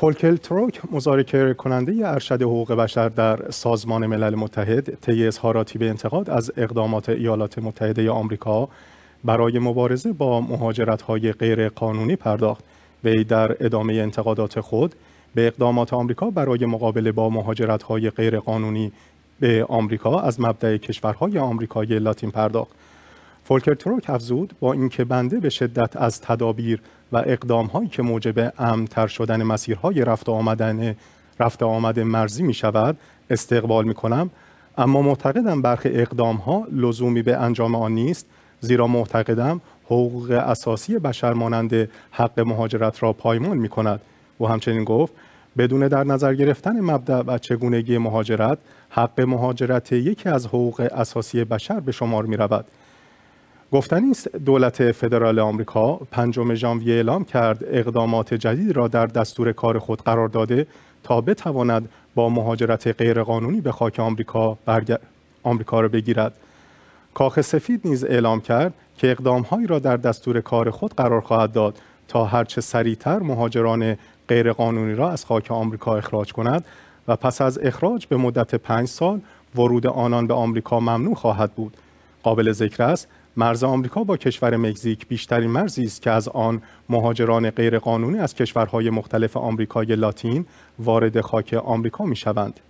فولکل تروک مذاکره کننده ارشد حقوق بشر در سازمان ملل متحد طی اظهاراتی به انتقاد از اقدامات ایالات متحده آمریکا برای مبارزه با مهاجرت‌های غیرقانونی پرداخت وی در ادامه انتقادات خود به اقدامات آمریکا برای مقابله با غیر غیرقانونی به آمریکا از مبدأ کشورهای آمریکای لاتین پرداخت فولکر تروک افزود با اینکه بنده به شدت از تدابیر و اقدام هایی که موجب امتر شدن مسیرهای رفت آمدن رفت آمد مرزی می شود استقبال می کنم اما معتقدم برخی ها لزومی به انجام آن نیست زیرا معتقدم حقوق اساسی بشر مانند حق مهاجرت را پایمان می کند و همچنین گفت بدون در نظر گرفتن مبدع و چگونگی مهاجرت حق مهاجرت یکی از حقوق اساسی بشر به شمار می رود گفتن این دولت فدرال آمریکا پنجم ژانویه اعلام کرد اقدامات جدید را در دستور کار خود قرار داده تا بتواند با مهاجرت غیرقانونی به خاک آمریکا آمریکا را بگیرد کاخ سفید نیز اعلام کرد که اقدامهایی را در دستور کار خود قرار خواهد داد تا هرچه سریعتر مهاجران غیرقانونی را از خاک آمریکا اخراج کند و پس از اخراج به مدت پنج سال ورود آنان به آمریکا ممنوع خواهد بود قابل ذکر است مرز آمریکا با کشور مکزیک بیشترین مرزی است که از آن مهاجران غیرقانونی از کشورهای مختلف آمریکای لاتین وارد خاک آمریکا می شوند.